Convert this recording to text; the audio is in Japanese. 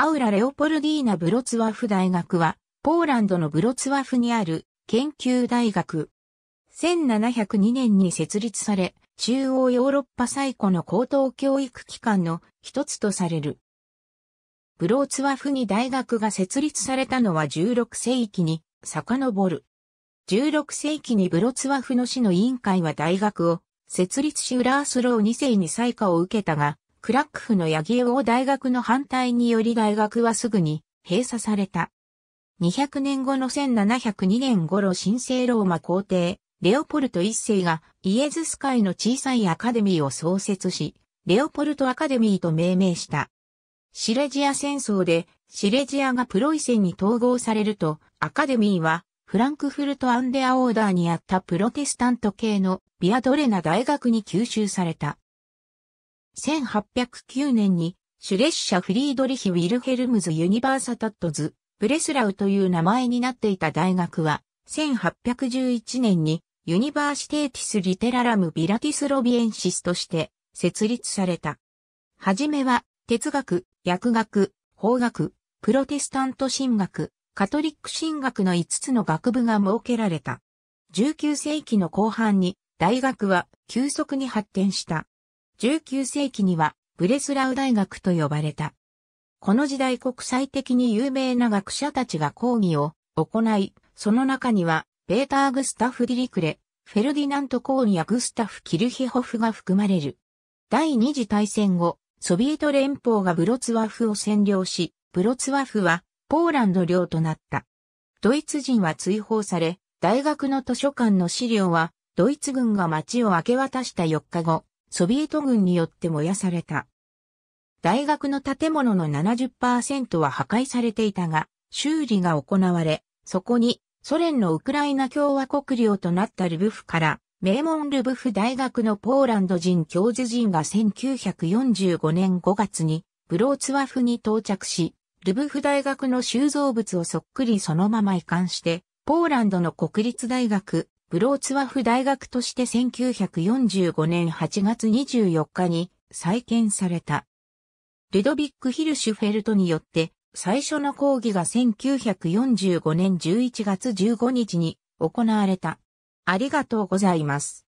アウラ・レオポルディーナ・ブロツワフ大学は、ポーランドのブロツワフにある研究大学。1702年に設立され、中央ヨーロッパ最古の高等教育機関の一つとされる。ブローツワフに大学が設立されたのは16世紀に遡る。16世紀にブロツワフの市の委員会は大学を設立しウラースロー2世に採下を受けたが、クラックフのヤギオ大学の反対により大学はすぐに閉鎖された。200年後の1702年頃神聖ローマ皇帝、レオポルト一世がイエズス会の小さいアカデミーを創設し、レオポルトアカデミーと命名した。シレジア戦争でシレジアがプロイセンに統合されると、アカデミーはフランクフルト・アンデア・オーダーにあったプロテスタント系のビアドレナ大学に吸収された。1809年に、シュレッシャ・フリードリヒ・ウィルヘルムズ・ユニバーサ・タットズ、ブレスラウという名前になっていた大学は、1811年に、ユニバーシテーティス・リテララム・ビラティス・ロビエンシスとして設立された。はじめは、哲学、薬学、法学、プロテスタント神学、カトリック神学の5つの学部が設けられた。19世紀の後半に、大学は急速に発展した。19世紀にはブレスラウ大学と呼ばれた。この時代国際的に有名な学者たちが講義を行い、その中には、ベーター・グスタフ・ディリクレ、フェルディナント・コーニやグスタフ・キルヒホフが含まれる。第二次大戦後、ソビエト連邦がブロツワフを占領し、ブロツワフはポーランド領となった。ドイツ人は追放され、大学の図書館の資料は、ドイツ軍が街を明け渡した4日後、ソビエト軍によって燃やされた。大学の建物の70%は破壊されていたが、修理が行われ、そこにソ連のウクライナ共和国領となったルブフから、名門ルブフ大学のポーランド人教授陣が1945年5月にブローツワフに到着し、ルブフ大学の収蔵物をそっくりそのまま移管して、ポーランドの国立大学ブローツワフ大学として1945年8月24日に再建された。ルドビック・ヒルシュフェルトによって最初の講義が1945年11月15日に行われた。ありがとうございます。